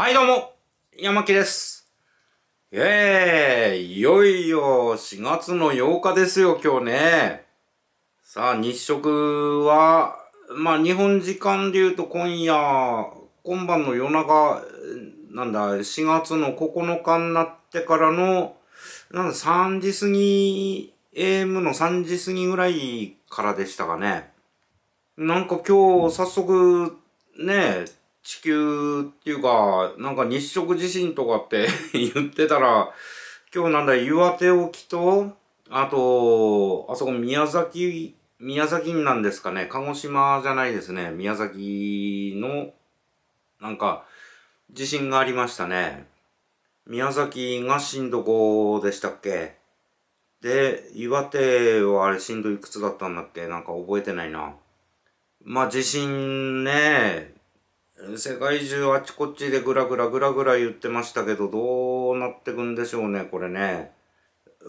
はいどうも、山木です。ええ、いよいよ4月の8日ですよ、今日ね。さあ、日食は、まあ日本時間で言うと今夜、今晩の夜中、なんだ、4月の9日になってからの、なんだ、3時過ぎ、AM の3時過ぎぐらいからでしたかね。なんか今日、早速、ね地球っていうか、なんか日食地震とかって 言ってたら、今日なんだ、岩手沖と、あと、あそこ宮崎、宮崎なんですかね、鹿児島じゃないですね、宮崎の、なんか、地震がありましたね。宮崎が震度5でしたっけで、岩手はあれ震度いくつだったんだっけなんか覚えてないな。まあ地震ね、世界中あちこちでぐらぐらぐらぐら言ってましたけど、どうなってくんでしょうね、これね。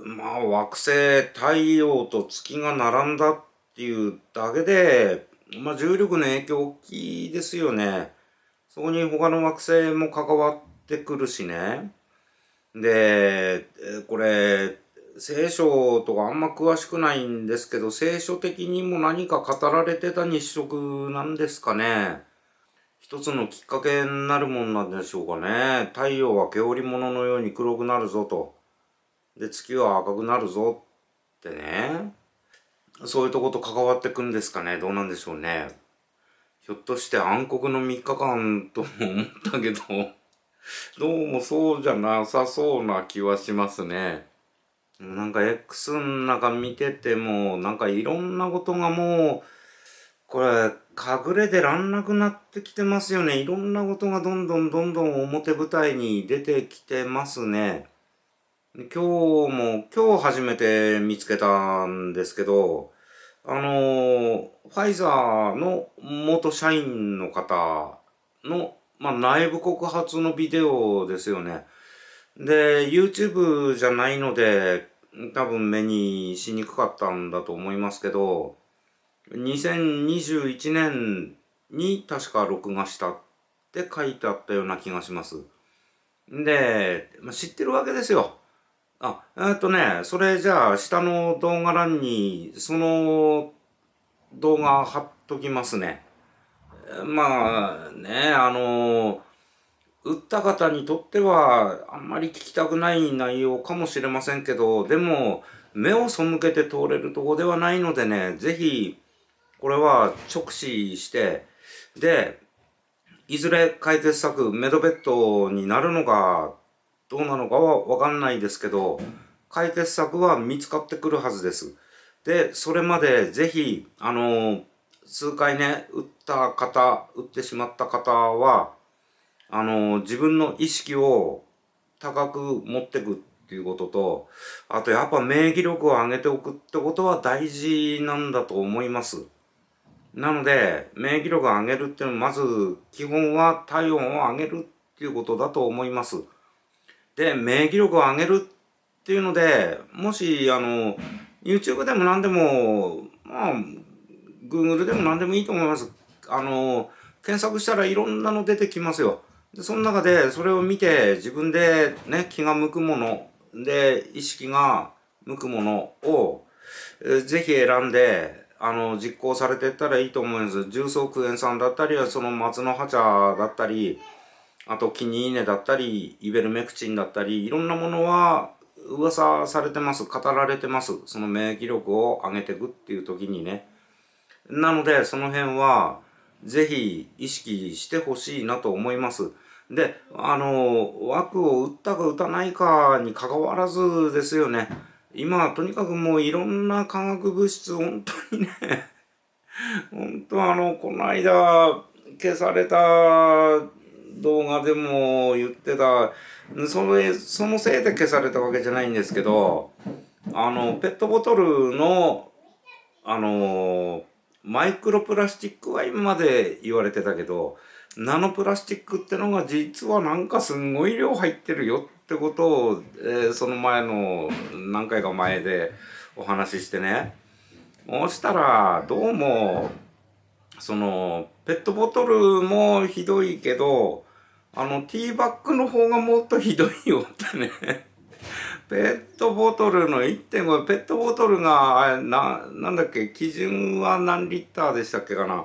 まあ惑星、太陽と月が並んだっていうだけで、まあ重力の影響大きいですよね。そこに他の惑星も関わってくるしね。で、これ、聖書とかあんま詳しくないんですけど、聖書的にも何か語られてた日食なんですかね。一つのきっかけになるもんなんでしょうかね。太陽は毛織物のように黒くなるぞと。で、月は赤くなるぞってね。そういうとこと関わってくんですかね。どうなんでしょうね。ひょっとして暗黒の3日間とも思ったけど、どうもそうじゃなさそうな気はしますね。なんか X の中見てても、なんかいろんなことがもう、これ、隠れてらんなくなってきてますよね。いろんなことがどんどんどんどん表舞台に出てきてますね。今日も、今日初めて見つけたんですけど、あの、ファイザーの元社員の方の、まあ、内部告発のビデオですよね。で、YouTube じゃないので、多分目にしにくかったんだと思いますけど、2021年に確か録画したって書いてあったような気がします。で、知ってるわけですよ。あ、えー、っとね、それじゃあ下の動画欄にその動画貼っときますね。まあね、あの打った方にとってはあんまり聞きたくない内容かもしれませんけど、でも目を背けて通れるとこではないのでね、ぜひ、これは直視してでいずれ解決策メドベッドになるのかどうなのかは分かんないですけど解決策は見つかってくるはずです。でそれまでぜひあの数回ね打った方打ってしまった方はあの自分の意識を高く持ってくっていうこととあとやっぱ免疫力を上げておくってことは大事なんだと思います。なので、免疫力を上げるっていうのは、まず基本は体温を上げるっていうことだと思います。で、免疫力を上げるっていうので、もし、あの、YouTube でも何でも、まあ、Google でも何でもいいと思います。あの、検索したらいろんなの出てきますよ。で、その中でそれを見て自分でね、気が向くもの、で、意識が向くものを、えぜひ選んで、あの、実行されていったらいいと思うんです。重曹クエン酸だったりは、その松の葉茶だったり、あと、キニーネだったり、イベルメクチンだったり、いろんなものは、噂されてます。語られてます。その免疫力を上げていくっていう時にね。なので、その辺は、ぜひ意識してほしいなと思います。で、あの、枠を打ったか打たないかに関わらずですよね。今とにかくもういろんな化学物質本当にね 本当あのこの間消された動画でも言ってたそのそのせいで消されたわけじゃないんですけどあのペットボトルのあのマイクロプラスチックは今まで言われてたけどナノプラスチックってのが実はなんかすんごい量入ってるよってってことを、えー、その前の何回か前でお話ししてねそしたらどうもそのペットボトルもひどいけどあのティーバッグの方がもっとひどいよってねペットボトルの1.5ペットボトルがななんだっけ基準は何リッターでしたっけかな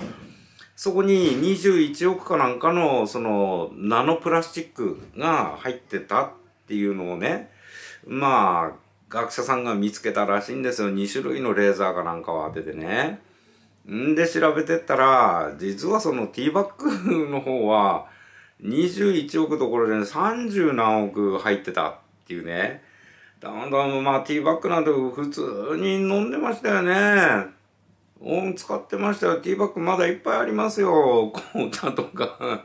そこに21億かなんかのそのナノプラスチックが入ってたっっていうのをね、まあ、学者さんが見つけたらしいんですよ。2種類のレーザーかなんかを当ててね。んで調べてったら、実はそのティーバッグの方は、21億どころで30何億入ってたっていうね。だんだんまあティーバッグなんて普通に飲んでましたよね。うん、使ってましたよ。ティーバッグまだいっぱいありますよ。紅茶とか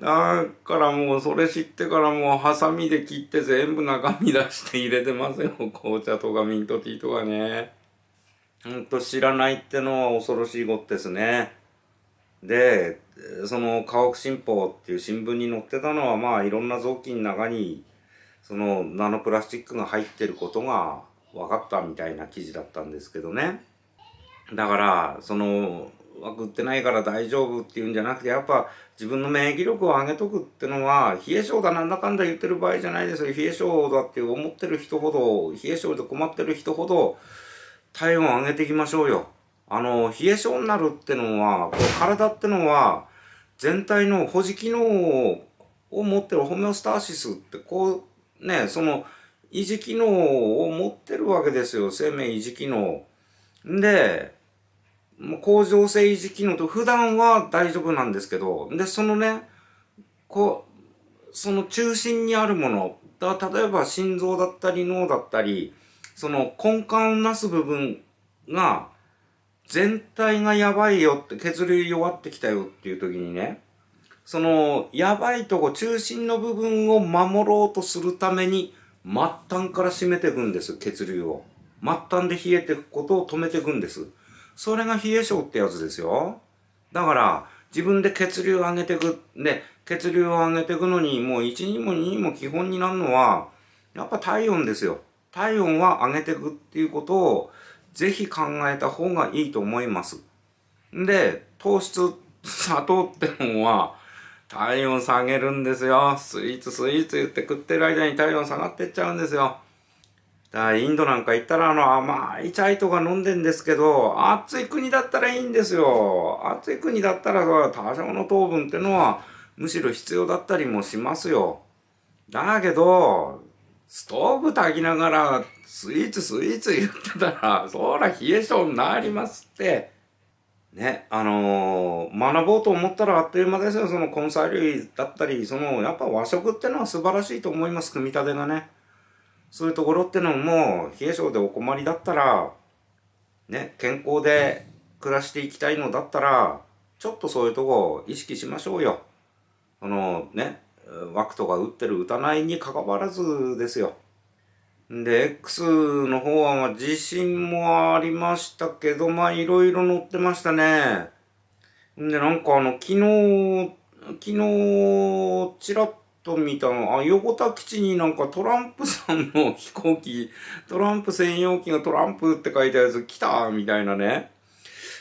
だからもうそれ知ってからもうハサミで切って全部中身出して入れてますよ。紅茶とかミントティーとかね。ほんと知らないってのは恐ろしいことですね。で、その家屋新報っていう新聞に載ってたのはまあいろんな臓器の中にそのナノプラスチックが入ってることが分かったみたいな記事だったんですけどね。だから、そのは食ってないから大丈夫っていうんじゃなくて、やっぱ自分の免疫力を上げとくってのは、冷え性だなんだかんだ言ってる場合じゃないですよ。冷え性だって思ってる人ほど、冷え性で困ってる人ほど、体温を上げていきましょうよ。あの、冷え性になるってのは、こう体ってのは、全体の保持機能を持ってるホメオスターシスって、こう、ね、その、維持機能を持ってるわけですよ。生命維持機能。んで、甲状腺維持機能と普段は大丈夫なんですけど、で、そのね、こう、その中心にあるもの、だ例えば心臓だったり脳だったり、その根幹をなす部分が、全体がやばいよって、血流弱ってきたよっていう時にね、その、やばいとこ、中心の部分を守ろうとするために、末端から締めていくんです、血流を。末端で冷えていくことを止めていくんです。それが冷え性ってやつですよ。だから、自分で血流を上げていく。で、血流を上げていくのに、もう1にも2にも基本になるのは、やっぱ体温ですよ。体温は上げていくっていうことを、ぜひ考えた方がいいと思います。で、糖質、砂糖ってのは、体温下げるんですよ。スイーツスイーツ言って食ってる間に体温下がってっちゃうんですよ。だインドなんか行ったらあの甘いチャイとか飲んでんですけど、暑い国だったらいいんですよ。暑い国だったら多少の糖分ってのはむしろ必要だったりもしますよ。だけど、ストーブ炊きながらスイーツスイーツ言ってたら、そら冷え性になりますって。ね、あのー、学ぼうと思ったらあっという間ですよ。その根菜類だったり、その、やっぱ和食ってのは素晴らしいと思います。組み立てがね。そういうところってのも、冷え性でお困りだったら、ね、健康で暮らしていきたいのだったら、ちょっとそういうとこを意識しましょうよ。あのね、ワクとか打ってる打たないに関わらずですよ。で、X の方は、まあ、自信もありましたけど、まあ、いろいろ乗ってましたね。で、なんかあの、昨日、昨日、ちらっと見たの、あ、横田基地になんかトランプさんの飛行機、トランプ専用機がトランプって書いたやつ来たみたいなね。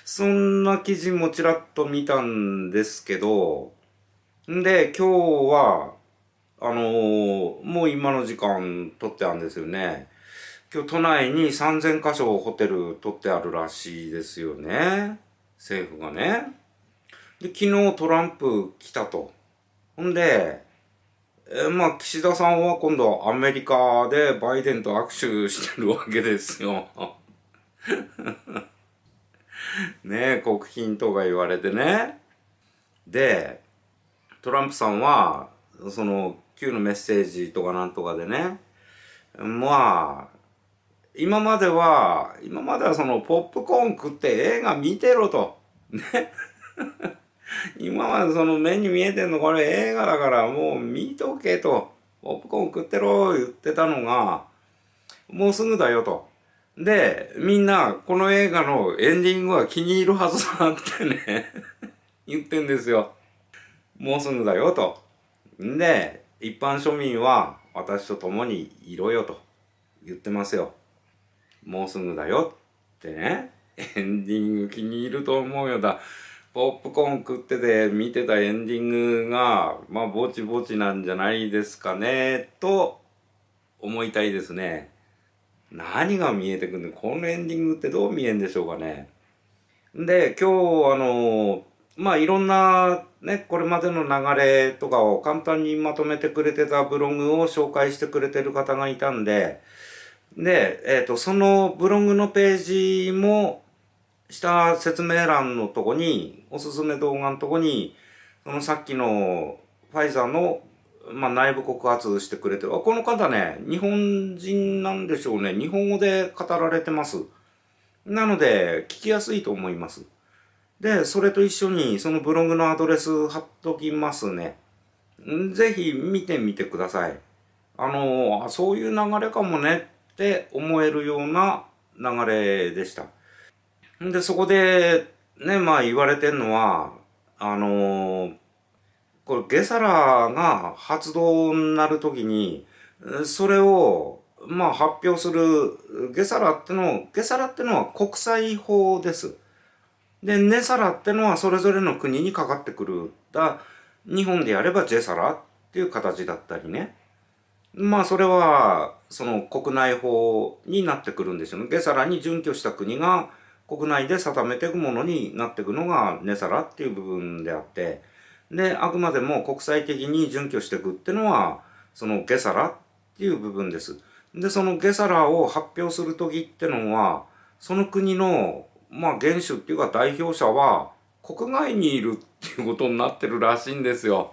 そんな記事もちらっと見たんですけど、んで、今日は、あのー、もう今の時間取ってあるんですよね。今日都内に3000箇所ホテル取ってあるらしいですよね。政府がね。で、昨日トランプ来たと。ほんで、えー、まあ、岸田さんは今度アメリカでバイデンと握手してるわけですよ。ねえ、国賓とか言われてね。で、トランプさんは、その、Q のメッセージとかなんとかでね、まあ、今までは、今まではその、ポップコーン食って映画見てろと。ね。今までその目に見えてんのこれ映画だからもう見とけと、ポップコーン食ってろ言ってたのが、もうすぐだよと。で、みんなこの映画のエンディングは気に入るはずだってね 言ってんですよ。もうすぐだよと。んで、一般庶民は私と共にいろよと言ってますよ。もうすぐだよってね。エンディング気に入ると思うよだ。ポップコーン食ってて見てたエンディングが、まあ、ぼちぼちなんじゃないですかね、と思いたいですね。何が見えてくるのこのエンディングってどう見えんでしょうかね。で、今日、あの、まあ、いろんな、ね、これまでの流れとかを簡単にまとめてくれてたブログを紹介してくれてる方がいたんで、で、えっ、ー、と、そのブログのページも、した説明欄のとこに、おすすめ動画のとこに、そのさっきのファイザーの、まあ、内部告発してくれてる。あ、この方ね、日本人なんでしょうね。日本語で語られてます。なので、聞きやすいと思います。で、それと一緒に、そのブログのアドレス貼っときますね。ぜひ見てみてください。あの、そういう流れかもねって思えるような流れでした。で、そこで、ね、まあ言われてんのは、あのー、これ、ゲサラが発動になるときに、それを、まあ発表する、ゲサラっての、ゲサラってのは国際法です。で、ネサラってのはそれぞれの国にかかってくる。だ、日本でやればジェサラっていう形だったりね。まあそれは、その国内法になってくるんですよね。ゲサラに準拠した国が、国内で定めていくものになっていくのがネサラっていう部分であってであくまでも国際的に準拠していくっていうのはそのゲサラっていう部分です。でそのゲサラを発表する時ってのはその国のまあ元首っていうか代表者は国外にいるっていうことになってるらしいんですよ。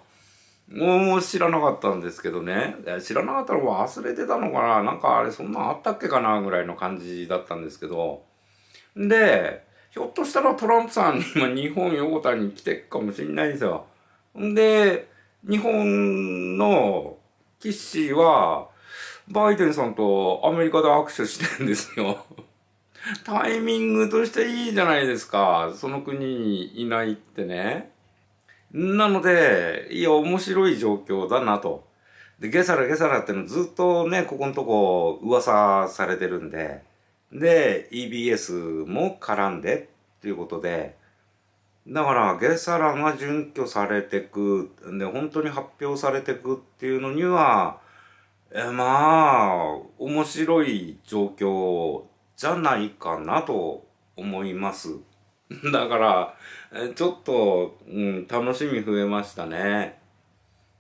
もう知らなかったんですけどね。知らなかったら忘れてたのかななんかあれそんなんあったっけかなぐらいの感じだったんですけど。で、ひょっとしたらトランプさん、今日本横田に来てるかもしれないですよ。んで、日本の騎士は、バイデンさんとアメリカで握手してるんですよ。タイミングとしていいじゃないですか。その国にいないってね。なので、いや、面白い状況だなと。で、ゲサラゲサラってのずっとね、ここのとこ噂されてるんで。で、EBS も絡んでっていうことで、だから、ゲサラが準拠されてく、で、本当に発表されてくっていうのには、え、まあ、面白い状況じゃないかなと思います。だから、ちょっと、うん、楽しみ増えましたね。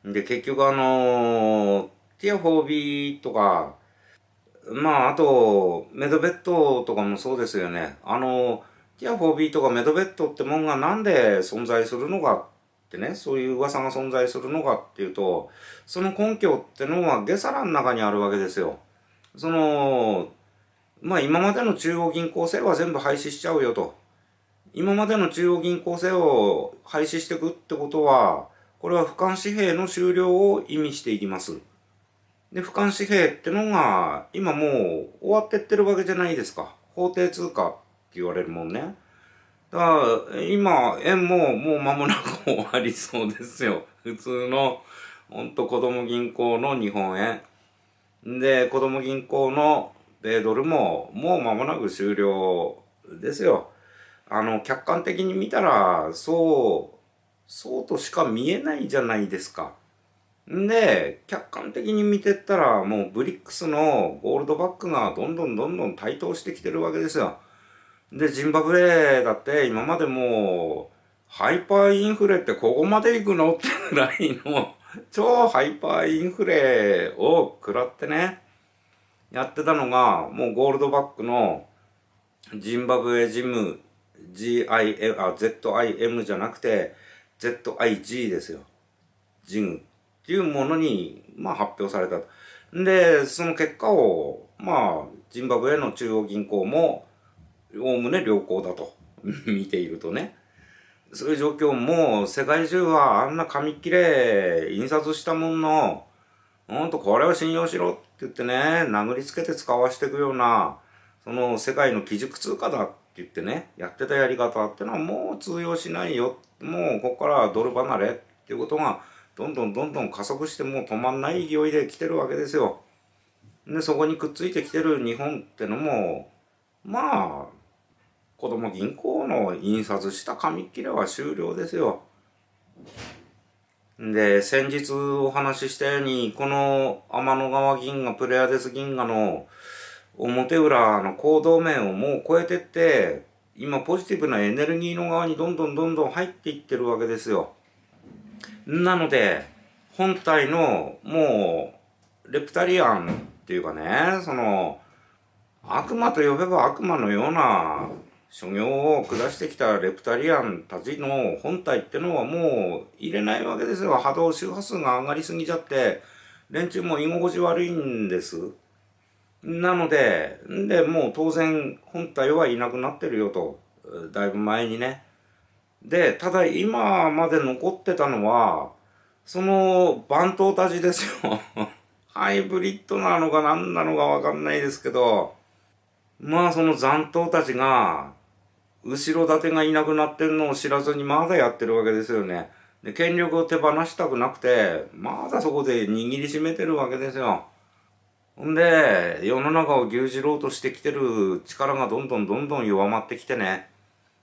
で、結局あのー、ティアフービーとか、まあ、あと、メドベッドとかもそうですよね。あの、ティア 4B とかメドベットってもんがなんで存在するのかってね、そういう噂が存在するのかっていうと、その根拠ってのはゲサラの中にあるわけですよ。その、まあ今までの中央銀行制は全部廃止しちゃうよと。今までの中央銀行制を廃止していくってことは、これは俯瞰紙幣の終了を意味していきます。で、俯瞰紙幣ってのが、今もう終わってってるわけじゃないですか。法定通貨って言われるもんね。だから、今、円ももう間もなく終わりそうですよ。普通の、ほんと子供銀行の日本円。で、子供銀行の米ドルももう間もなく終了ですよ。あの、客観的に見たら、そう、そうとしか見えないじゃないですか。んで、客観的に見てったら、もうブリックスのゴールドバックがどんどんどんどん台頭してきてるわけですよ。で、ジンバブレだって今までもう、ハイパーインフレってここまで行くのってぐらいの超ハイパーインフレを食らってね、やってたのが、もうゴールドバックのジンバブエジム、GIM、あ、ZIM じゃなくて、ZIG ですよ。ジム。っていうものに、まあ、発表された。で、その結果を、まあ、ジンバブエの中央銀行も、おおむね良好だと 見ているとね。そういう状況も、世界中はあんな紙切れ、印刷したもんの、ほんとこれを信用しろって言ってね、殴りつけて使わしていくような、その世界の基軸通貨だって言ってね、やってたやり方ってのはもう通用しないよ。もうここからドル離れっていうことが、どんどんどんどん加速してもう止まんない勢いで来てるわけですよ。で、そこにくっついてきてる日本ってのも、まあ、子供銀行の印刷した紙切れは終了ですよ。で、先日お話ししたように、この天の川銀河、プレアデス銀河の表裏の行動面をもう超えてって、今ポジティブなエネルギーの側にどんどんどんどん入っていってるわけですよ。なので、本体の、もう、レプタリアンっていうかね、その、悪魔と呼べば悪魔のような所業を下してきたレプタリアンたちの本体ってのはもう入れないわけですよ。波動周波数が上がりすぎちゃって、連中も居心地悪いんです。なので、んで、もう当然本体はいなくなってるよと。だいぶ前にね。で、ただ今まで残ってたのは、その番頭たちですよ。ハイブリッドなのか何なのかわかんないですけど、まあその残党たちが、後ろ盾がいなくなってるのを知らずにまだやってるわけですよね。で、権力を手放したくなくて、まだそこで握りしめてるわけですよ。ほんで、世の中を牛耳ろうとしてきてる力がどんどんどんどん弱まってきてね。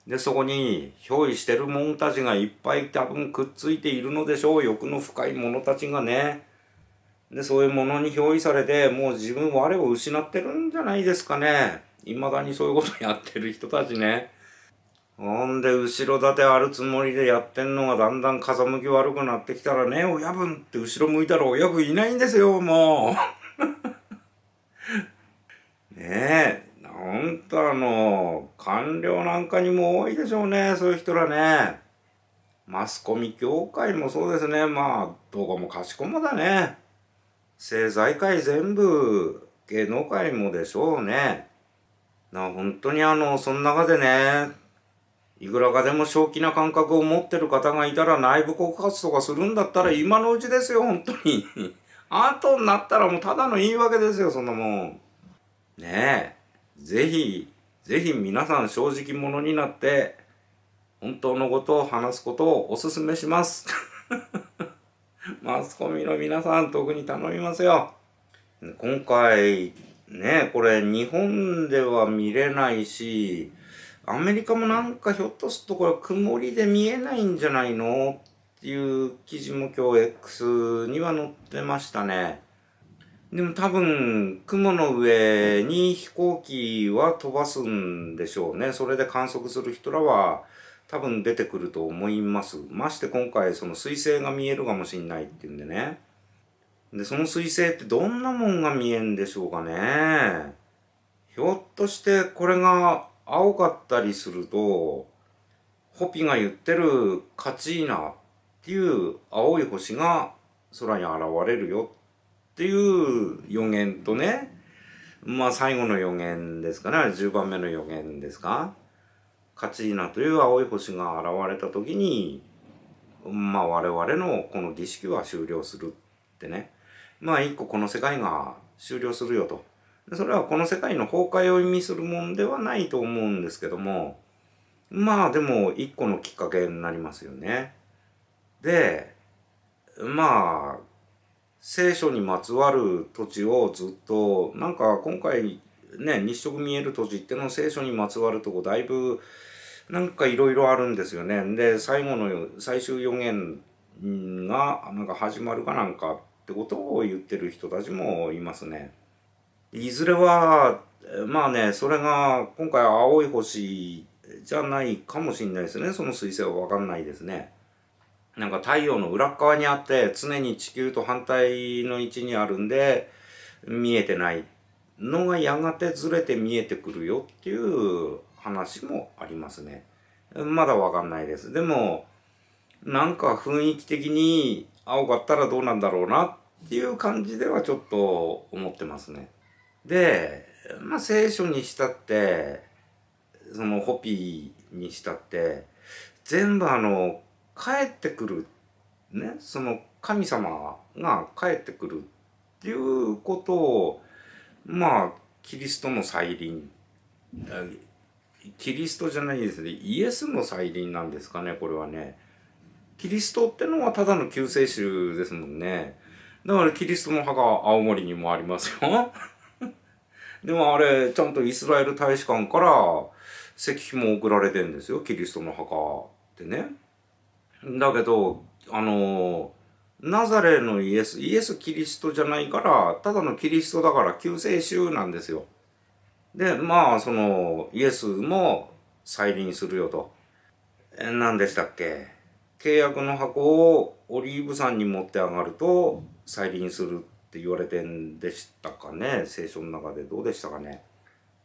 で、そこに、憑依してる者たちがいっぱい多分くっついているのでしょう。欲の深い者たちがね。で、そういうものに憑依されて、もう自分我を失ってるんじゃないですかね。未だにそういうことやってる人たちね。ほんで、後ろ盾あるつもりでやってんのがだんだん風向き悪くなってきたらね、親分って後ろ向いたら親分いないんですよ、もう。ねえ。んたの、官僚なんかにも多いでしょうね、そういう人らね。マスコミ協会もそうですね。まあ、どこもかしこもだね。政財界全部、芸能界もでしょうね。な、本当にあの、その中でね、いくらかでも正気な感覚を持ってる方がいたら内部告発とかするんだったら今のうちですよ、本当に。後になったらもうただの言い訳ですよ、そんなもん。ねえ。ぜひ、ぜひ皆さん正直者になって、本当のことを話すことをお勧めします。マスコミの皆さん特に頼みますよ。今回、ね、これ日本では見れないし、アメリカもなんかひょっとするとこれ曇りで見えないんじゃないのっていう記事も今日 X には載ってましたね。でも多分、雲の上に飛行機は飛ばすんでしょうね。それで観測する人らは多分出てくると思います。まして今回、その彗星が見えるかもしんないっていうんでね。で、その彗星ってどんなもんが見えんでしょうかね。ひょっとしてこれが青かったりすると、ホピが言ってるカチーナっていう青い星が空に現れるよっていう予言とね、まあ最後の予言ですかね、あれ10番目の予言ですか。カチーナという青い星が現れた時に、まあ我々のこの儀式は終了するってね。まあ一個この世界が終了するよと。それはこの世界の崩壊を意味するもんではないと思うんですけども、まあでも一個のきっかけになりますよね。で、まあ聖書にまつわる土地をずっとなんか今回ね日食見える土地っての聖書にまつわるとこだいぶなんかいろいろあるんですよね。で最後の最終予言がなんか始まるかなんかってことを言ってる人たちもいますね。いずれはまあねそれが今回青い星じゃないかもしれないですねその彗星は分かんないですね。なんか太陽の裏側にあって常に地球と反対の位置にあるんで見えてないのがやがてずれて見えてくるよっていう話もありますね。まだわかんないです。でもなんか雰囲気的に青かったらどうなんだろうなっていう感じではちょっと思ってますね。で、まあ聖書にしたって、そのホピーにしたって、全部あの帰ってくる、ね、その神様が帰ってくるっていうことをまあキリストの再臨キリストじゃないですねイエスの再臨なんですかねこれはねキリストってのはただの救世主ですもんねだからキリストの墓青森にもありますよ でもあれちゃんとイスラエル大使館から石碑も送られてんですよキリストの墓ってねだけど、あの、ナザレのイエス、イエスキリストじゃないから、ただのキリストだから救世主なんですよ。で、まあ、その、イエスも再臨するよと。え、何でしたっけ契約の箱をオリーブ山に持って上がると再臨するって言われてんでしたかね聖書の中でどうでしたかね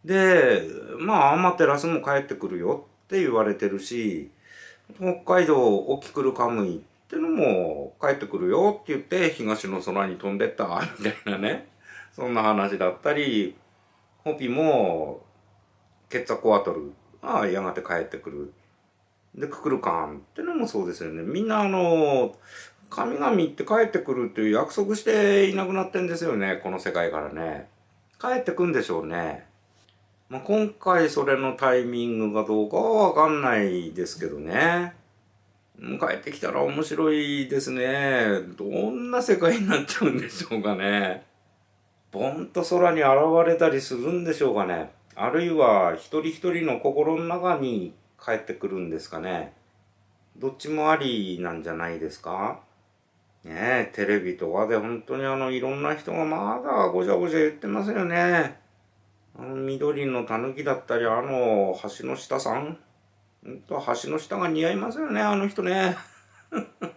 で、まあ、アマテラスも帰ってくるよって言われてるし、北海道沖来るカムイってのも帰ってくるよって言って東の空に飛んでったみたいなねそんな話だったりホピもケッツァコアトルがやがて帰ってくるでククルカンってのもそうですよねみんなあの神々って帰ってくるっていう約束していなくなってんですよねこの世界からね帰ってくんでしょうねまあ、今回それのタイミングがどうかはわかんないですけどね。帰ってきたら面白いですね。どんな世界になっちゃうんでしょうかね。ぼんと空に現れたりするんでしょうかね。あるいは一人一人の心の中に帰ってくるんですかね。どっちもありなんじゃないですかねえ、テレビとかで本当にあのいろんな人がまだごちゃごちゃ言ってますよね。あの緑のたぬきだったり、あの橋の下さん。んと、橋の下が似合いますよね、あの人ね。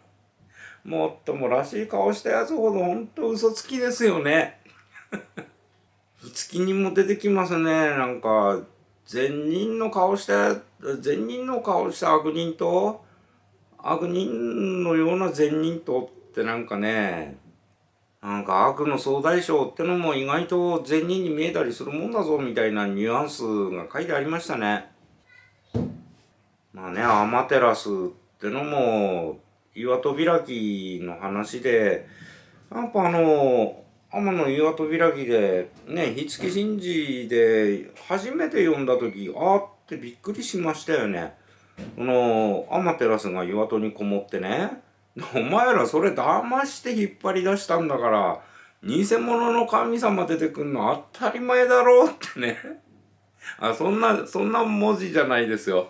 もっともらしい顔したやつほどほんと嘘つきですよね。月にも出てきますね。なんか、善人の顔した、善人の顔した悪人と、悪人のような善人とってなんかね、なんか悪の総大将ってのも意外と善人に見えたりするもんだぞみたいなニュアンスが書いてありましたね。まあね、アマテラスってのも岩戸開きの話で、やっぱあの、天の岩戸開きで、ね、火付神事で初めて読んだ時、あーってびっくりしましたよね。このアマテラスが岩戸にこもってね、お前らそれ騙して引っ張り出したんだから、偽物の神様出てくんの当たり前だろうってね。あ、そんな、そんな文字じゃないですよ。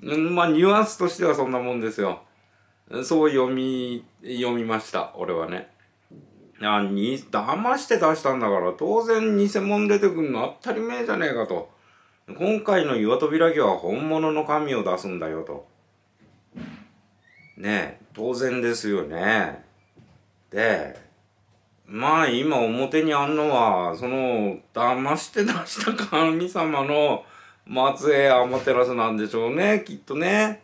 まあ、ニュアンスとしてはそんなもんですよ。そう読み、読みました、俺はね。あ、に、騙して出したんだから、当然偽物出てくんの当たり前じゃねえかと。今回の岩扉木は本物の神を出すんだよと。ねえ。当然ですよね。で、まあ今表にあんのは、その、騙して出した神様の末裔天照なんでしょうね、きっとね。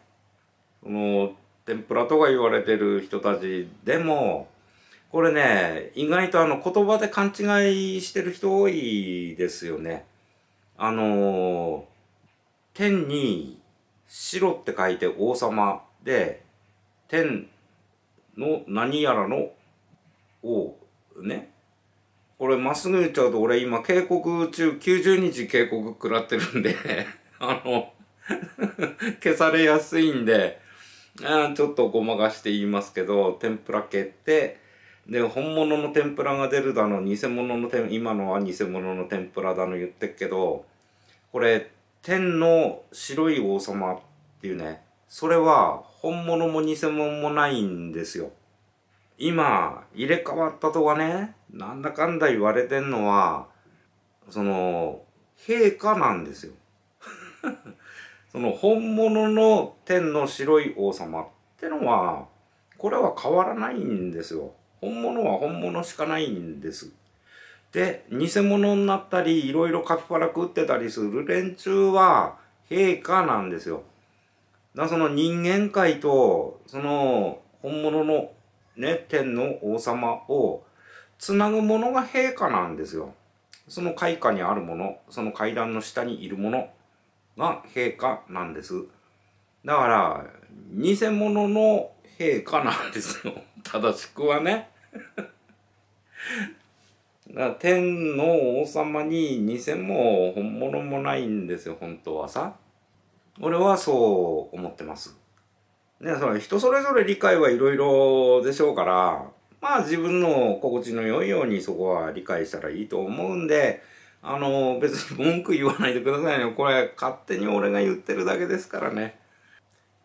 その、天ぷらとか言われてる人たちでも、これね、意外とあの言葉で勘違いしてる人多いですよね。あの、天に白って書いて王様で、天の何やらの王ねこれまっすぐ言っちゃうと俺今警告中90日警告食らってるんで あの 消されやすいんでちょっとごまかして言いますけど天ぷら蹴ってで本物の天ぷらが出るだの偽物の天今のは偽物の天ぷらだの言ってっけどこれ天の白い王様っていうねそれは本物も偽物もないんですよ。今、入れ替わったとはね、なんだかんだ言われてんのは、その、陛下なんですよ。その本物の天の白い王様ってのは、これは変わらないんですよ。本物は本物しかないんです。で、偽物になったり、いろいろカピバラ食ってたりする連中は、陛下なんですよ。なその人間界とその本物のね天の王様をつなぐものが陛下なんですよ。その階下にあるものその階段の下にいるものが陛下なんです。だから偽物の陛下なんですよ正しくはね だ天の王様に偽も本物もないんですよ本当はさ。俺はそう思ってます。ね、その人それぞれ理解はいろいろでしょうから、まあ自分の心地の良いようにそこは理解したらいいと思うんで、あの、別に文句言わないでくださいね。これ勝手に俺が言ってるだけですからね。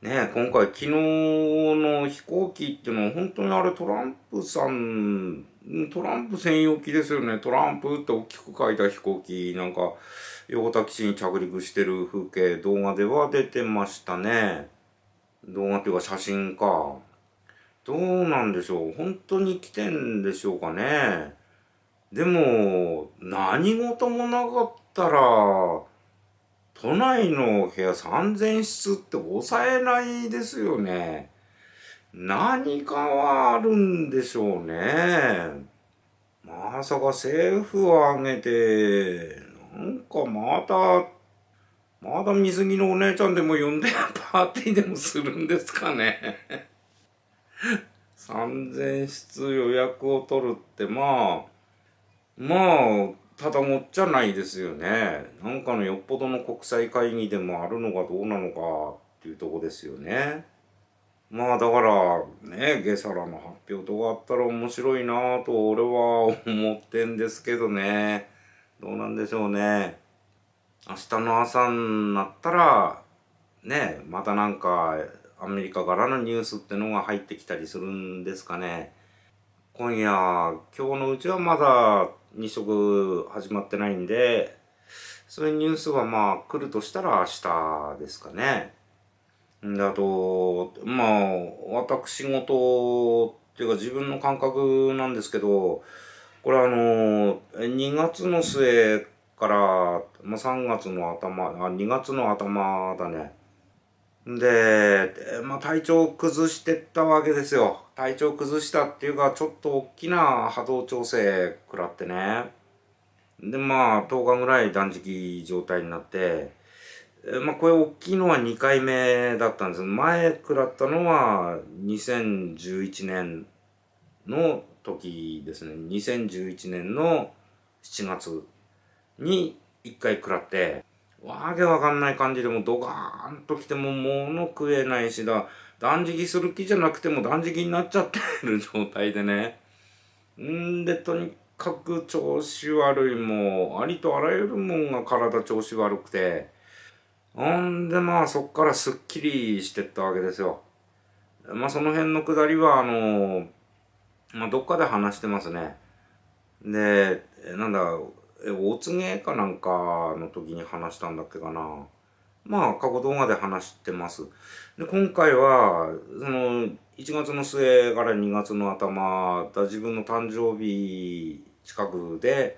ね今回昨日の飛行機っていうのは本当にあれトランプさんトランプ専用機ですよね。トランプって大きく書いた飛行機、なんか、横田基地に着陸してる風景、動画では出てましたね。動画っていうか写真か。どうなんでしょう。本当に来てんでしょうかね。でも、何事もなかったら、都内の部屋3000室って抑えないですよね。何かはあるんでしょうね。まさか政府を挙げて、なんかまた、まだ水着のお姉ちゃんでも呼んでパーティーでもするんですかね。3000 室予約を取るってまあ、まあ、ただもっちゃないですよね。なんかのよっぽどの国際会議でもあるのかどうなのかっていうとこですよね。まあだからね、ゲサラの発表とかあったら面白いなぁと俺は思ってんですけどね。どうなんでしょうね。明日の朝になったら、ね、またなんかアメリカからのニュースってのが入ってきたりするんですかね。今夜、今日のうちはまだ日食始まってないんで、そういうニュースがまあ来るとしたら明日ですかね。だと、まあ、私事っていうか自分の感覚なんですけど、これあの、2月の末から、まあ、3月の頭、あ、2月の頭だね。で、まあ、体調を崩してったわけですよ。体調崩したっていうか、ちょっと大きな波動調整食らってね。で、まあ、10日ぐらい断食状態になって、まあ、これ大きいのは2回目だったんです前食らったのは2011年の時ですね。2011年の7月に1回食らって、わけわかんない感じでもドガーンと来ても物食えないしだ、断食する気じゃなくても断食になっちゃってる状態でね。んで、とにかく調子悪いもう、ありとあらゆるもんが体調子悪くて、ほんでまあそっからすっきりしてったわけですよ。まあその辺のくだりはあのまあどっかで話してますね。で、なんだ、え、大津げかなんかの時に話したんだっけかな。まあ過去動画で話してます。で、今回は、その1月の末から2月の頭、自分の誕生日近くで、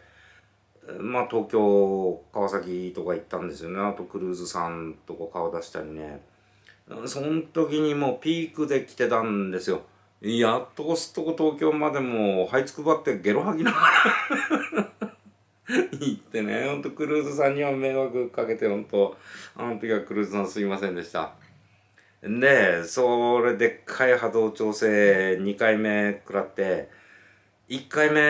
まあ東京、川崎とか行ったんですよね。あとクルーズさんとか顔出したりね。その時にもうピークで来てたんですよ。やっとすっとこ東京までもう這いつくばってゲロ吐きながら 行ってね、ほんとクルーズさんには迷惑かけて、ほんと、あの時はクルーズさんすいませんでした。で、それでっかい波動調整2回目食らって、1回目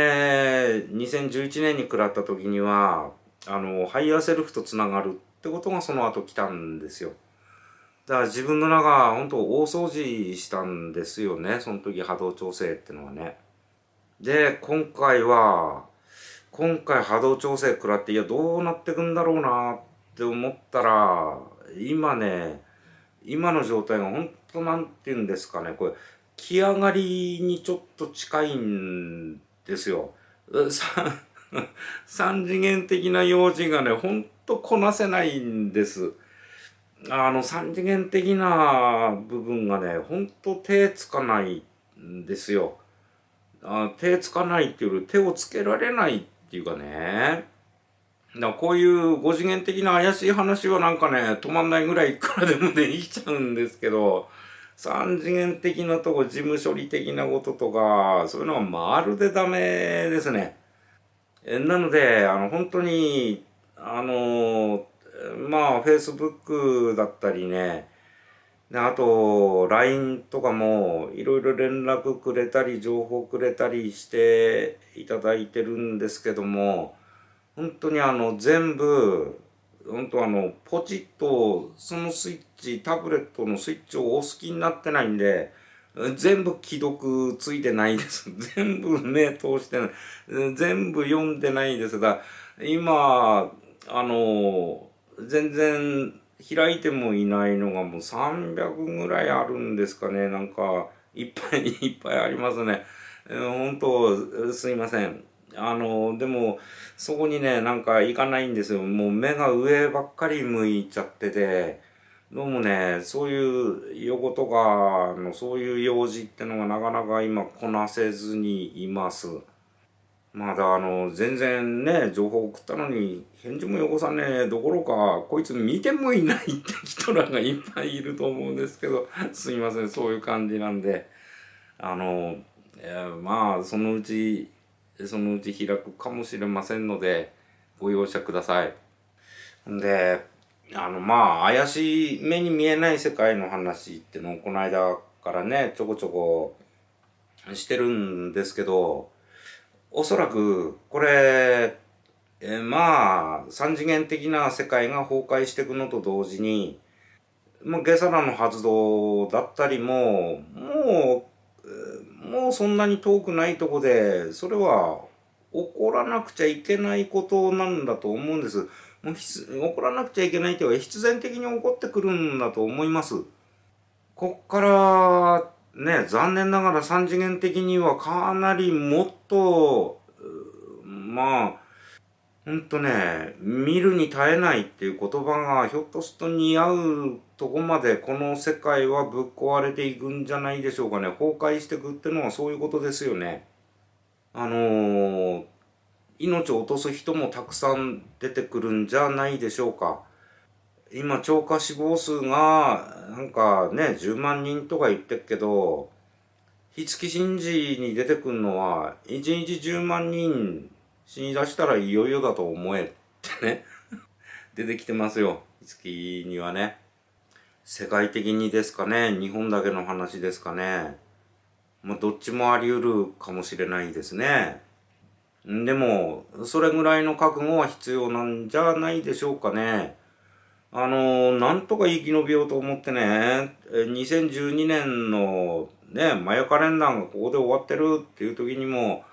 2011年に食らった時にはあのハイヤーセルフとつながるってことがその後来たんですよだから自分の中本当大掃除したんですよねその時波動調整ってのはねで今回は今回波動調整食らっていやどうなってくんだろうなって思ったら今ね今の状態が本当なんて言うんですかねこれき上がりにちょっと近いんですよ。三次元的な用事がね、ほんとこなせないんです。あの、三次元的な部分がね、ほんと手つかないんですよ。あ手つかないっていうより手をつけられないっていうかね。だこういう5次元的な怪しい話はなんかね、止まんないぐらいからでもね、生きちゃうんですけど、三次元的なとこ、事務処理的なこととか、そういうのはまるでダメですね。なので、あの、本当に、あの、まあ、Facebook だったりね、あと、LINE とかも、いろいろ連絡くれたり、情報くれたりしていただいてるんですけども、本当にあの、全部、本当あの、ポチッと、そのスイッチチ、タブレットのスイッチをお好きになってないんで、全部既読ついてないです。全部目通してない。全部読んでないですが、今、あの、全然開いてもいないのがもう300ぐらいあるんですかね。なんか、いっぱい いっぱいありますね。本当すいません。あの、でも、そこにね、なんか行かないんですよ。もう目が上ばっかり向いちゃってて、どうもね、そういう横とかのそういう用事ってのがなかなか今こなせずにいます。まだあの、全然ね、情報送ったのに、返事もよこさねえどころか、こいつ見てもいないって人らがいっぱいいると思うんですけど、すいません、そういう感じなんで、あの、えー、まあ、そのうち、そのうち開くかもしれませんので、ご容赦ください。んで、あの、まあ、怪しい目に見えない世界の話ってのをこの間からね、ちょこちょこしてるんですけど、おそらく、これ、えまあ、三次元的な世界が崩壊していくのと同時に、まあ、ゲサラの発動だったりも、もう、もうそんなに遠くないとこで、それは起こらなくちゃいけないことなんだと思うんです。もう怒らなくちゃいけない手は必然的に怒ってくるんだと思います。こっから、ね、残念ながら三次元的にはかなりもっと、まあ、ほんとね、見るに耐えないっていう言葉がひょっとすると似合うとこまでこの世界はぶっ壊れていくんじゃないでしょうかね。崩壊していくってのはそういうことですよね。あのー命を落とす人もたくさん出てくるんじゃないでしょうか。今、超過死亡数が、なんかね、10万人とか言ってるけど、日月神事に出てくるのは、1日10万人死に出したらいよいよだと思えってね、出てきてますよ、日月にはね。世界的にですかね、日本だけの話ですかね。まあ、どっちもあり得るかもしれないですね。でも、それぐらいの覚悟は必要なんじゃないでしょうかね。あの、なんとか生き延びようと思ってね、2012年のね、マヨカレンダーがここで終わってるっていう時にも、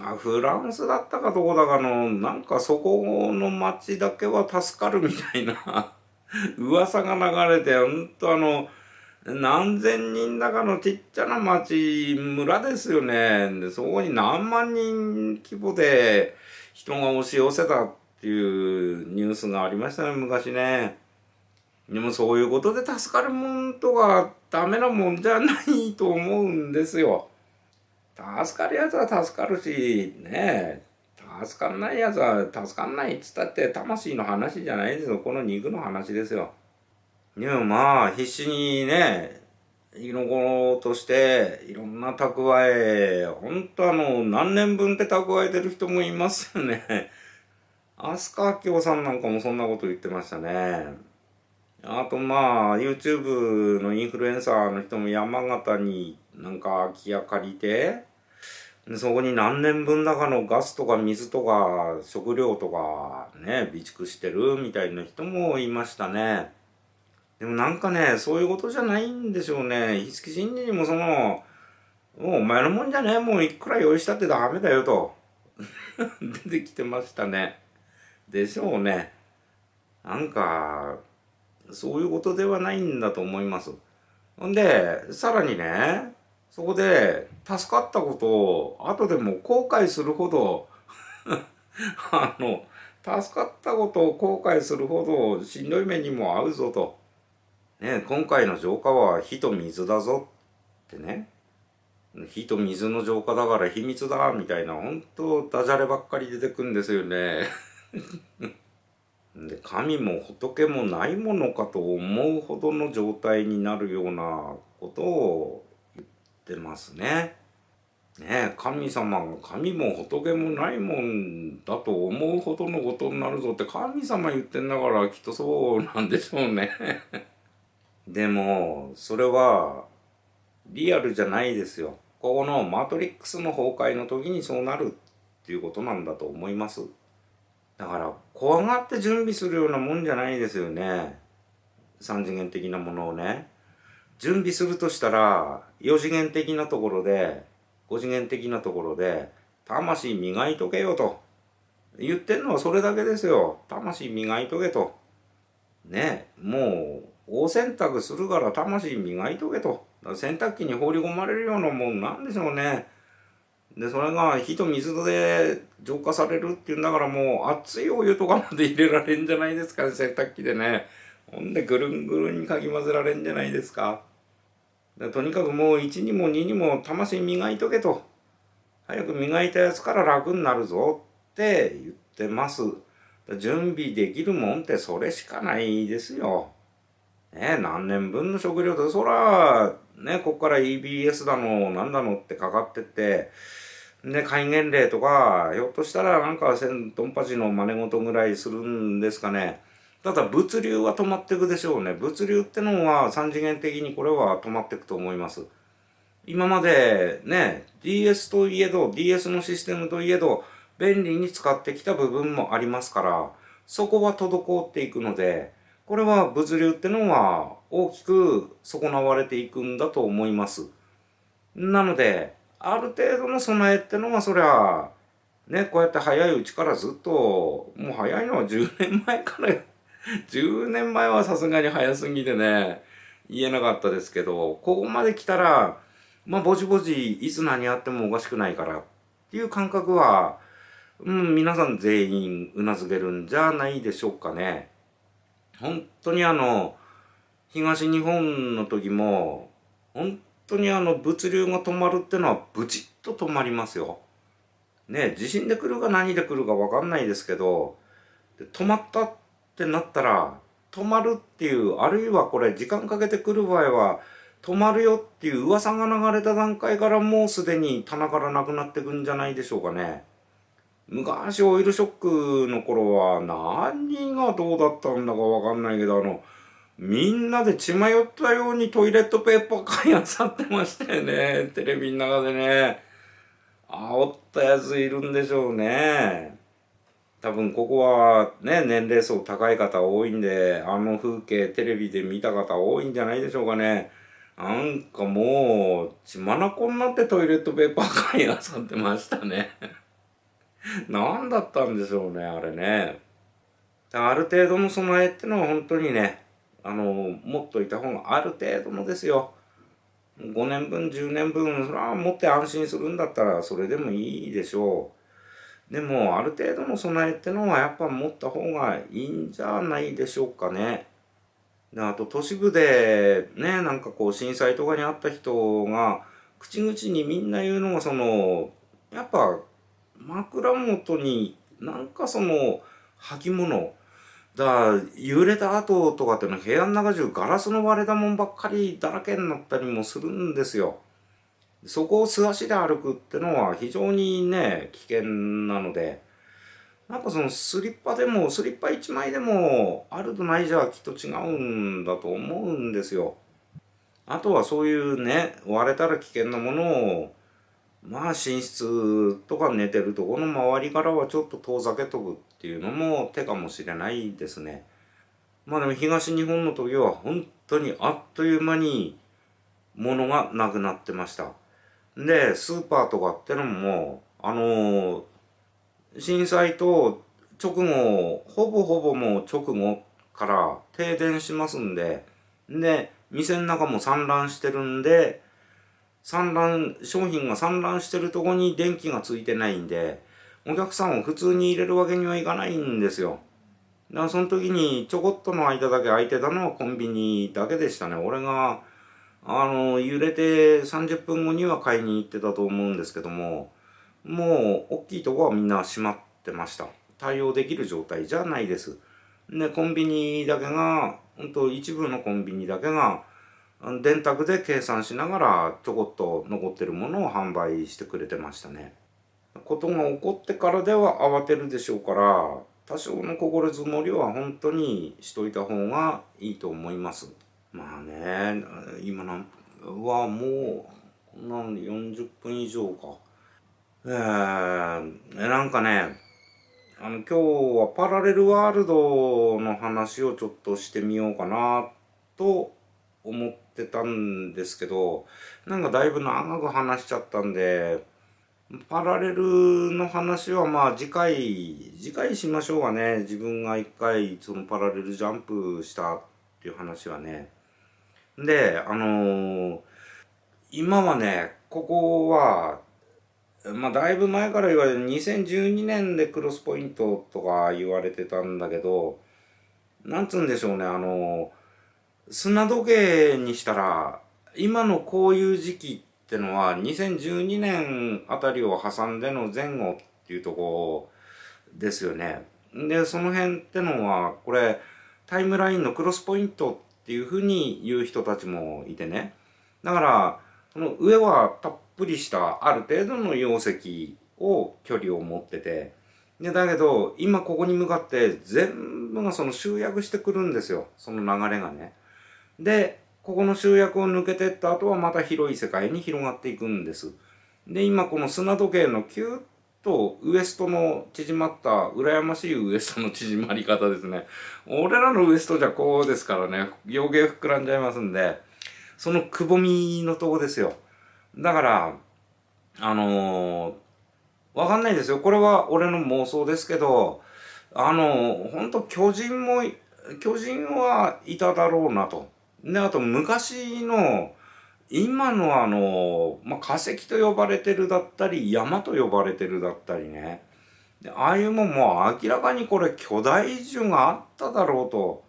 あフランスだったかどこだかの、なんかそこの街だけは助かるみたいな 噂が流れて、ほんとあの、何千人だかのちっちゃな町、村ですよね。で、そこに何万人規模で人が押し寄せたっていうニュースがありましたね、昔ね。でもそういうことで助かるもんとかダメなもんじゃないと思うんですよ。助かるやつは助かるし、ね助かんないやつは助かんないっつったって魂の話じゃないですよ。この肉の話ですよ。でもまあ、必死にね、ろうとして、いろんな蓄え、ほんとあの、何年分って蓄えてる人もいますよね。飛鳥京さんなんかもそんなこと言ってましたね。あとまあ、YouTube のインフルエンサーの人も山形になんか空き家借りて、そこに何年分だかのガスとか水とか食料とかね、備蓄してるみたいな人もいましたね。でもなんかね、そういうことじゃないんでしょうね。日付神事にもその、もうお前のもんじゃねえ、もういくら用意したってダメだよと。出てきてましたね。でしょうね。なんか、そういうことではないんだと思います。んで、さらにね、そこで助かったことを後でも後悔するほど あの、助かったことを後悔するほどしんどい目にも合うぞと。ね、今回の浄化は火と水だぞってね火と水の浄化だから秘密だみたいな本当ダジャレばっかり出てくんですよね。で神も仏もないものかと思うほどの状態になるようなことを言ってますね。ね神様神も仏もないもんだと思うほどのことになるぞって神様言ってんだからきっとそうなんでしょうね。でも、それは、リアルじゃないですよ。ここのマトリックスの崩壊の時にそうなるっていうことなんだと思います。だから、怖がって準備するようなもんじゃないですよね。三次元的なものをね。準備するとしたら、四次元的なところで、五次元的なところで、魂磨いとけよと。言ってんのはそれだけですよ。魂磨いとけと。ね、もう、大洗濯するから魂磨いとけと。洗濯機に放り込まれるようなもんなんでしょうね。で、それが火と水で浄化されるっていうんだからもう熱いお湯とかまで入れられんじゃないですかね、洗濯機でね。ほんでぐるんぐるんにかき混ぜられんじゃないですか。でとにかくもう1にも2にも魂磨いとけと。早く磨いたやつから楽になるぞって言ってます。準備できるもんってそれしかないですよ。ね、何年分の食料だそら、ね、こっから EBS だの、なんだのってかかってって、で、戒厳令とか、ひょっとしたらなんか、ドンパチの真似事ぐらいするんですかね。ただ物流は止まっていくでしょうね。物流ってのは3次元的にこれは止まっていくと思います。今までね、DS といえど、DS のシステムといえど、便利に使ってきた部分もありますから、そこは滞っていくので、これは物流ってのは大きく損なわれていくんだと思います。なので、ある程度の備えってのはそりゃ、ね、こうやって早いうちからずっと、もう早いのは10年前から10 年前はさすがに早すぎてね、言えなかったですけど、ここまで来たら、まあ、ぼちぼちいつ何やってもおかしくないからっていう感覚は、うん、皆さん全員うなずけるんじゃないでしょうかね。本当にあの東日本の時も本当にあの物流が止まるってのはブチッと止まりますよ。ね地震で来るか何で来るか分かんないですけど止まったってなったら止まるっていうあるいはこれ時間かけて来る場合は止まるよっていう噂が流れた段階からもうすでに棚からなくなってくんじゃないでしょうかね。昔オイルショックの頃は何がどうだったんだかわかんないけど、あの、みんなで血迷ったようにトイレットペーパー買いあさってましたよね。テレビの中でね。煽ったやついるんでしょうね。多分ここはね、年齢層高い方多いんで、あの風景テレビで見た方多いんじゃないでしょうかね。なんかもう、血眼になってトイレットペーパー買いあさってましたね。何 だったんでしょうね、あれね。ある程度の備えってのは本当にね、あの、持っといた方がある程度のですよ。5年分、10年分、それは持って安心するんだったらそれでもいいでしょう。でも、ある程度の備えってのはやっぱ持った方がいいんじゃないでしょうかね。であと、都市部でね、なんかこう震災とかにあった人が、口々にみんな言うのがその、やっぱ枕元になんかその履物だ揺れた後とかっていうのは部屋の中中ガラスの割れたもんばっかりだらけになったりもするんですよ。そこを素足で歩くってのは非常にね、危険なので、なんかそのスリッパでも、スリッパ1枚でも、あるとないじゃきっと違うんだと思うんですよ。あとはそういうね、割れたら危険なものをまあ寝室とか寝てるとこの周りからはちょっと遠ざけとくっていうのも手かもしれないですね。まあでも東日本の時は本当にあっという間に物がなくなってました。で、スーパーとかってのも、あのー、震災と直後、ほぼほぼもう直後から停電しますんで、で、店の中も散乱してるんで、散乱、商品が散乱してるとこに電気がついてないんで、お客さんを普通に入れるわけにはいかないんですよ。だからその時にちょこっとの間だけ空いてたのはコンビニだけでしたね。俺が、あの、揺れて30分後には買いに行ってたと思うんですけども、もう大きいとこはみんな閉まってました。対応できる状態じゃないです。で、コンビニだけが、本当一部のコンビニだけが、電卓で計算しながらちょこっと残ってるものを販売してくれてましたねことが起こってからでは慌てるでしょうから多少の心積もりは本当にしといた方がいいと思いますまあね今なんはもうこんな40分以上かえー、なんかねあの今日はパラレルワールドの話をちょっとしてみようかなと思ってってたんですけど、なんかだいぶ長く話しちゃったんで、パラレルの話はまあ次回、次回しましょうがね、自分が一回そのパラレルジャンプしたっていう話はね。で、あのー、今はね、ここは、まあだいぶ前から言われる2012年でクロスポイントとか言われてたんだけど、なんつうんでしょうね、あのー砂時計にしたら、今のこういう時期ってのは、2012年あたりを挟んでの前後っていうとこですよね。で、その辺ってのは、これ、タイムラインのクロスポイントっていうふうに言う人たちもいてね。だから、この上はたっぷりしたある程度の容積を距離を持ってて、で、だけど、今ここに向かって全部がその集約してくるんですよ。その流れがね。で、ここの集約を抜けてった後はまた広い世界に広がっていくんです。で、今この砂時計のキュッとウエストの縮まった、羨ましいウエストの縮まり方ですね。俺らのウエストじゃこうですからね、余計膨らんじゃいますんで、そのくぼみのとこですよ。だから、あのー、わかんないですよ。これは俺の妄想ですけど、あのー、ほんと巨人も、巨人はいただろうなと。で、あと昔の、今のあの、まあ、化石と呼ばれてるだったり、山と呼ばれてるだったりね。でああいうもんもう明らかにこれ巨大樹があっただろうと。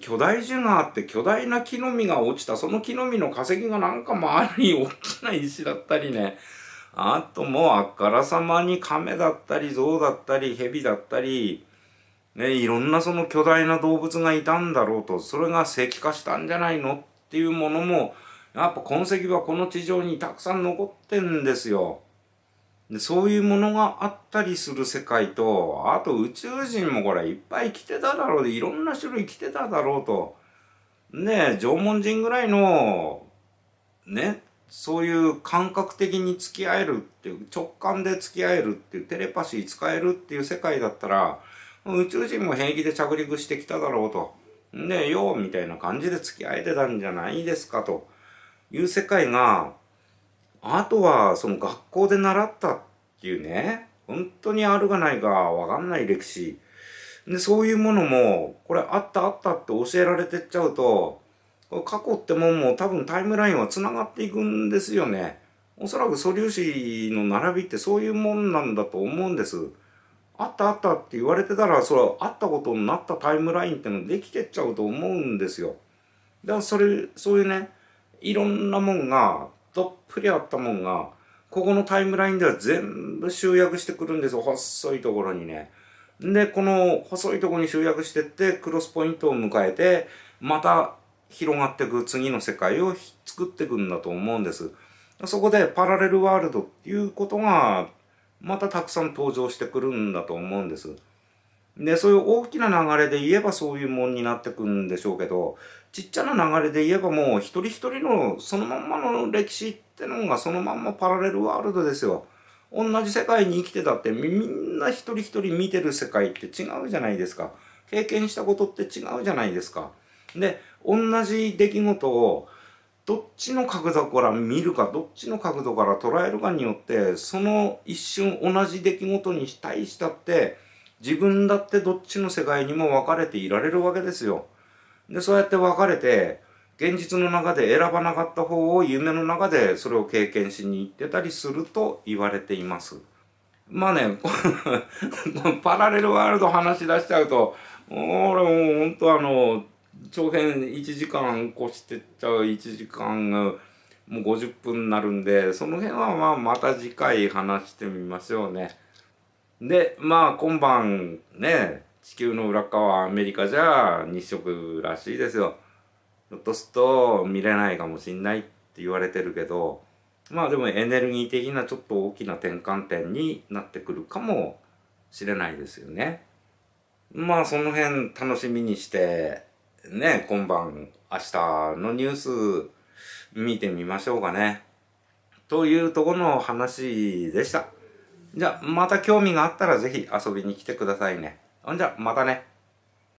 巨大樹があって巨大な木の実が落ちた、その木の実の化石がなんか周りに大きな石だったりね。あともうあからさまに亀だったり象だったり蛇だったり、ね、いろんなその巨大な動物がいたんだろうと、それが石化したんじゃないのっていうものも、やっぱ痕跡はこの地上にたくさん残ってんですよ。でそういうものがあったりする世界と、あと宇宙人もこれいっぱい来てただろうで、いろんな種類来てただろうと。ね縄文人ぐらいの、ね、そういう感覚的に付き合えるっていう、直感で付き合えるっていう、テレパシー使えるっていう世界だったら、宇宙人も平気で着陸してきただろうと。で、ようみたいな感じで付き合えてたんじゃないですかという世界が、あとはその学校で習ったっていうね、本当にあるがないかわかんない歴史。で、そういうものも、これあったあったって教えられてっちゃうと、過去ってもんも多分タイムラインは繋がっていくんですよね。おそらく素粒子の並びってそういうもんなんだと思うんです。あったあったって言われてたらそれはあったことになったタイムラインってのできてっちゃうと思うんですよだからそれそういうねいろんなもんがどっぷりあったもんがここのタイムラインでは全部集約してくるんですよ細いところにねでこの細いところに集約してってクロスポイントを迎えてまた広がっていく次の世界を作っていくんだと思うんですそこでパラレルワールドっていうことがまたたくさん登場してくるんだと思うんです。で、そういう大きな流れで言えばそういうもんになってくんでしょうけど、ちっちゃな流れで言えばもう一人一人のそのまんまの歴史ってのがそのまんまパラレルワールドですよ。同じ世界に生きてたってみんな一人一人見てる世界って違うじゃないですか。経験したことって違うじゃないですか。で、同じ出来事をどっちの角度から見るかどっちの角度から捉えるかによってその一瞬同じ出来事にいしたって自分だってどっちの世界にも分かれていられるわけですよ。でそうやって分かれて現実の中で選ばなかった方を夢の中でそれを経験しに行ってたりすると言われています。まあね、パラレルワールド話し出しちゃうと、俺もう本当あの、長編1時間越してっちゃう1時間がもう50分になるんでその辺はまあまた次回話してみましょうね。でまあ今晩ね地球の裏側アメリカじゃ日食らしいですよ。ひょっとすると見れないかもしんないって言われてるけどまあでもエネルギー的なちょっと大きな転換点になってくるかもしれないですよね。まあその辺楽しみにしてね、今晩、明日のニュース見てみましょうかね。というとこの話でした。じゃあ、また興味があったらぜひ遊びに来てくださいね。ほんじゃ、またね。